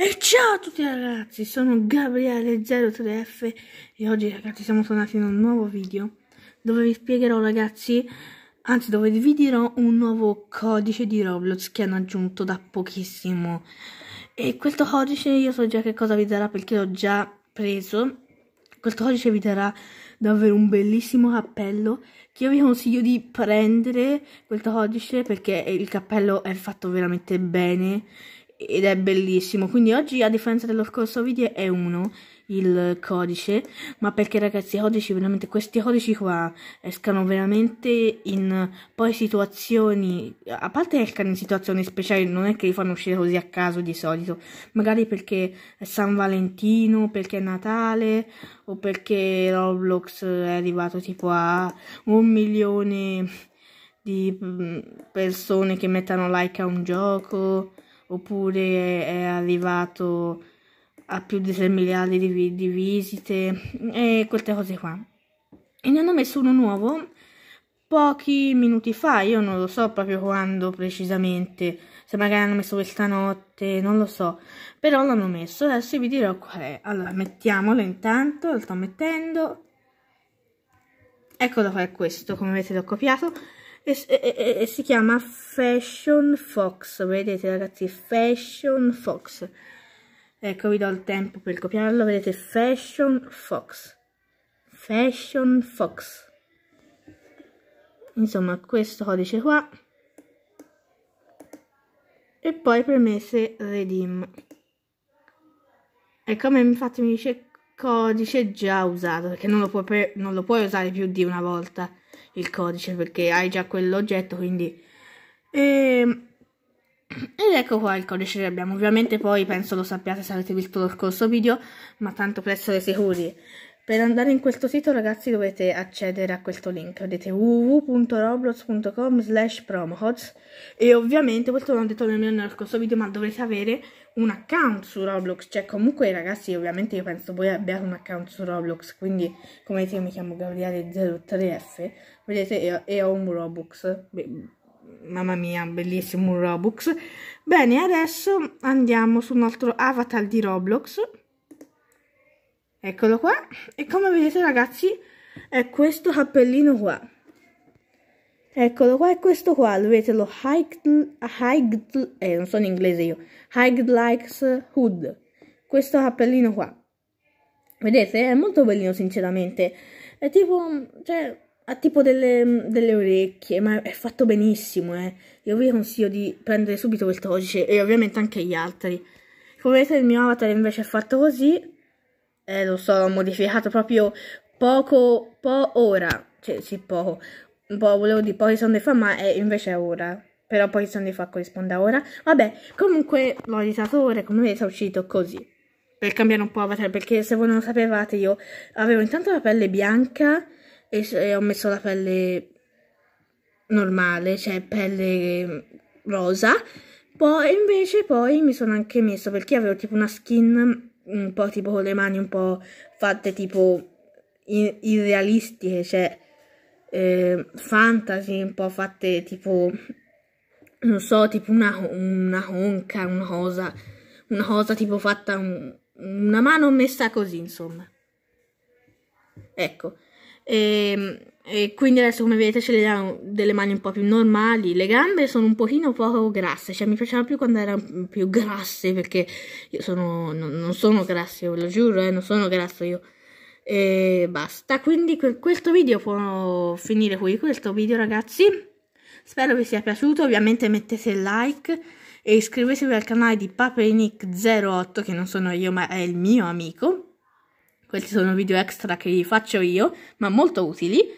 E ciao a tutti ragazzi, sono Gabriele03F e oggi ragazzi siamo tornati in un nuovo video dove vi spiegherò ragazzi, anzi dove vi dirò un nuovo codice di Roblox che hanno aggiunto da pochissimo e questo codice io so già che cosa vi darà perché l'ho già preso questo codice vi darà davvero un bellissimo cappello che io vi consiglio di prendere questo codice perché il cappello è fatto veramente bene ed è bellissimo. Quindi oggi, a differenza dello scorso video, è uno il codice, ma perché ragazzi codici, veramente questi codici qua escano veramente in poi situazioni, a parte escano in situazioni speciali, non è che li fanno uscire così a caso di solito, magari perché è San Valentino, perché è Natale o perché Roblox è arrivato tipo a un milione di mm, persone che mettono like a un gioco oppure è arrivato a più di 3 miliardi di, di visite e queste cose qua. E ne hanno messo uno nuovo pochi minuti fa, io non lo so proprio quando precisamente, se magari hanno messo questa notte, non lo so, però l'hanno messo, adesso vi dirò qual è. Allora, mettiamolo intanto, lo sto mettendo, eccolo qua è questo, come vedete l'ho copiato, e, e, e si chiama Fashion Fox, vedete ragazzi, Fashion Fox. Ecco, vi do il tempo per copiarlo, vedete, Fashion Fox. Fashion Fox. Insomma, questo codice qua. E poi premesse redeem. E come infatti mi dice codice già usato, perché non lo puoi, non lo puoi usare più di una volta il codice perché hai già quell'oggetto, quindi... E... Ed ecco qua il codice che abbiamo, ovviamente poi penso lo sappiate se avete visto lo scorso video, ma tanto per essere sicuri per andare in questo sito ragazzi dovete accedere a questo link, vedete www.roblox.com slash promocods e ovviamente questo l'ho detto nemmeno nel corso video ma dovete avere un account su Roblox, cioè comunque ragazzi ovviamente io penso voi abbiate un account su Roblox, quindi come vedete io mi chiamo Gabriele03F, vedete e ho un Robux, Beh, mamma mia, bellissimo un Robux. Bene, adesso andiamo su un altro avatar di Roblox. Eccolo qua. E come vedete ragazzi è questo cappellino qua. Eccolo qua e questo qua, lo vedete lo Higd, eh non sono in inglese io, Higd Likes Hood, questo cappellino qua. Vedete? È molto bellino sinceramente, è tipo, cioè, ha tipo delle, delle orecchie, ma è fatto benissimo, eh. Io vi consiglio di prendere subito quel codice e ovviamente anche gli altri. Come vedete il mio avatar invece è fatto così, eh, lo so, l'ho modificato proprio poco, po' ora, cioè sì poco, un po' volevo dire pochi secondi fa, ma è invece è ora. Però pochi secondi fa corrisponde a ora. Vabbè, comunque l'ho editato ora e come vedete è uscito così. Per cambiare un po' avatar, perché se voi non lo sapevate io avevo intanto la pelle bianca e, e ho messo la pelle normale, cioè pelle rosa. Poi invece poi mi sono anche messo perché avevo tipo una skin un po' tipo con le mani un po' fatte tipo irrealistiche, cioè eh, fantasy un po' fatte tipo, non so, tipo una, una conca, una cosa, una cosa tipo fatta, un, una mano messa così, insomma. Ecco. Ehm... E quindi adesso come vedete ce le danno delle mani un po' più normali, le gambe sono un pochino poco grasse, cioè mi piacevano più quando erano più grasse perché io sono, non, non sono grasso, ve lo giuro, eh, non sono grasso io. E basta, quindi que questo video può finire qui, questo video ragazzi, spero vi sia piaciuto, ovviamente mettete like e iscrivetevi al canale di Papenic08 che non sono io ma è il mio amico. Questi sono video extra che faccio io, ma molto utili.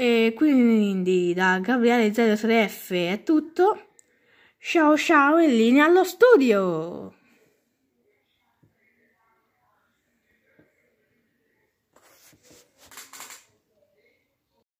E quindi da Gabriele03F è tutto. Ciao ciao in linea allo studio!